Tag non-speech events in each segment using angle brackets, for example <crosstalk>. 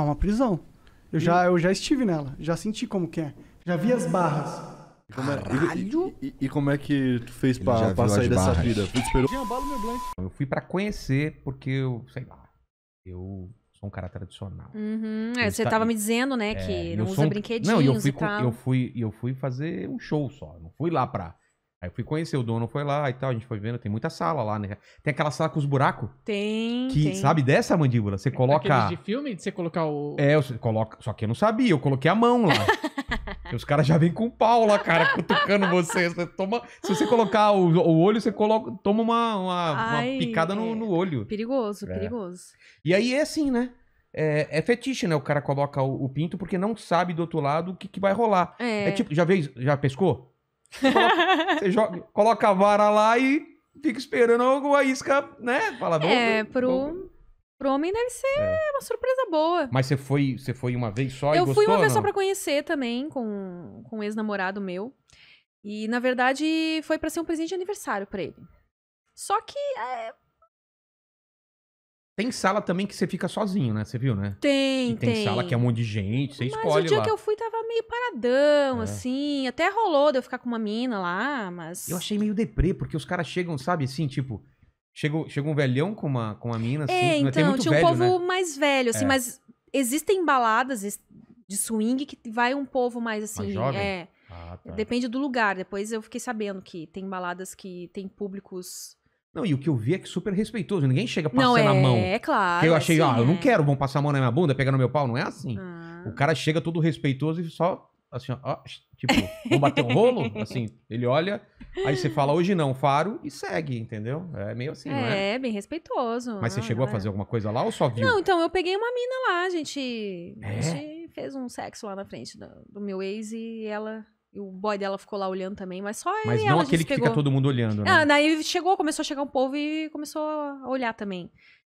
é uma prisão. Eu, e... já, eu já estive nela, já senti como que é. Já vi as barras. É- Caralho! E, e, e, como é que tu fez pra, pra sair dessa vida? esperou? Eu fui pra conhecer, porque eu, sei lá, eu sou um cara tradicional. Uhum, é, você tá, tava me dizendo, né, é, que não usa brinquedinho. brinquedinhos não, eu fui, e tal. Eu fui, eu fui fazer um show só, não fui lá pra Aí eu fui conhecer, o dono foi lá e tal, a gente foi vendo, tem muita sala lá, né? Tem aquela sala com os buracos. Tem. Que, tem. sabe, dessa mandíbula, você coloca. Aqueles de filme, de você colocar o. É, você coloca. Só que eu não sabia, eu coloquei a mão lá. <laughs> e os caras já vêm com o pau lá, cara, cutucando você. você toma... Se você colocar o, o olho, você coloca... toma uma, uma, Ai, uma picada no, é no, olho. Perigoso, é. perigoso. E aí é assim, né? É, é, fetiche, né? O cara coloca o, o, pinto porque não sabe do outro lado o que, que vai rolar. É. é tipo, já, veio, já pescou? Coloca, <laughs> você joga, coloca a vara lá e fica esperando a isca, né? Fala, É, pro... Vamos Pro homem deve ser é. uma surpresa boa. Mas você foi, você foi uma vez só eu e gostou? Eu fui uma vez só pra conhecer também, com, com um ex-namorado meu. E, na verdade, foi para ser um presente de aniversário para ele. Só que... É... Tem sala também que você fica sozinho, né? Você viu, né? Tem, tem, tem. sala que é um monte de gente, você Mas escolhe lá. Mas o dia lá. que eu fui meio paradão, é. assim. Até rolou de eu ficar com uma mina lá, mas. Eu achei meio deprê, porque os caras chegam, sabe, assim, tipo. Chegou, chegou um velhão com uma, com uma mina, assim. É, né, então, tinha um velho, né? povo né? mais velho, assim, é. mas existem baladas de swing que vai um povo mais assim. Mais jovem? É. Ah, tá. Depende do lugar. Depois eu fiquei sabendo que tem baladas que tem públicos não, e o que eu vi é que super respeitoso. Ninguém chega passando não, é, a mão. É, claro. eu achei, assim, ó, é. eu não é. quero, vão passar a mão na minha bunda, pegar no meu pau. Não é assim. Ah. O cara chega todo respeitoso e só, assim, ó, tipo, vou bater um rolo? <laughs> Assim, ele olha, aí você fala hoje não, faro, e segue, entendeu? É meio assim, né? é? bem respeitoso. Mas você ah, chegou a é. fazer alguma coisa lá ou só viu? Não, então, eu peguei uma mina lá, a gente, a é? gente fez um sexo lá na frente do, do meu ex e ela e o boy dela ficou lá olhando também, mas só Mas não aquele que fica todo mundo olhando, né? Ah, daí chegou, começou a chegar um povo e começou a olhar também.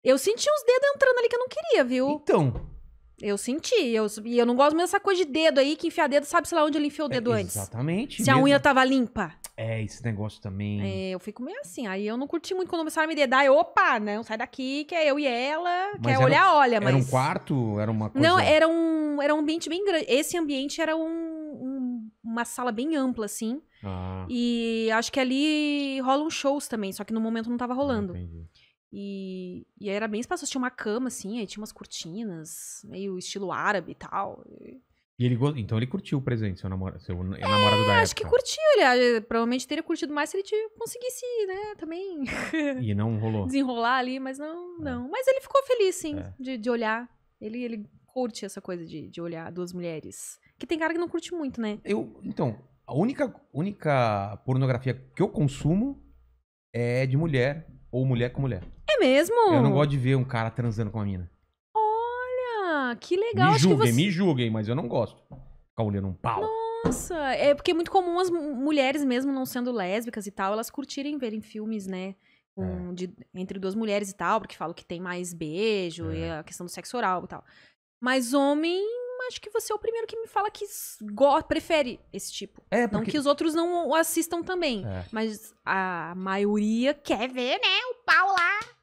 Eu senti uns dedos entrando ali que eu não queria, viu? Então. Eu senti. Eu, e eu não gosto mesmo dessa coisa de dedo aí, que enfiar dedo, sabe sei lá onde ele enfiou o é, dedo é, antes. Exatamente. Se mesmo. a unha tava limpa. É, esse negócio também. É, eu fico meio assim. Aí eu não curti muito quando começaram a me dedar. Eu, opa, né, não, sai daqui, que é eu e ela. Mas quer é era, olhar, olha, mas. Era um quarto? Era uma coisa. Não, era um, era um ambiente bem grande. Esse ambiente era um uma sala bem ampla, assim. Ah. E acho que ali rolam shows também, só que no momento não tava rolando. E, e aí era bem espaçoso, tinha uma cama, assim, aí tinha umas cortinas, meio estilo árabe e tal. E... E ele, então ele curtiu o presente, seu, namora, seu é, namorado da época. acho que curtiu. Ah, ele provavelmente teria curtido mais se ele conseguisse, né, também... E não rolou. <laughs> Desenrolar ali, mas não, é. não. Mas ele ficou feliz, sim, é. de, de olhar. Ele, ele curte essa coisa de, de olhar duas mulheres. Que tem cara que não curte muito, né? Eu, então, a única, única pornografia que eu consumo é de mulher ou mulher com mulher. É mesmo? Eu não gosto de ver um cara transando com uma mina. Olha, que legal. Me julguem, você... me julguem, mas eu não gosto. Ficar olhando um pau. Nossa, é porque é muito comum as mulheres mesmo não sendo lésbicas e tal, elas curtirem verem filmes, né? Um, é. de, entre duas mulheres e tal, porque falam que tem mais beijo é. e a questão do sexo oral e tal. Mas homem, acho que você é o primeiro que me fala que prefere esse tipo. É, porque... Não que os outros não assistam também. É. Mas a maioria quer ver, né? O pau lá.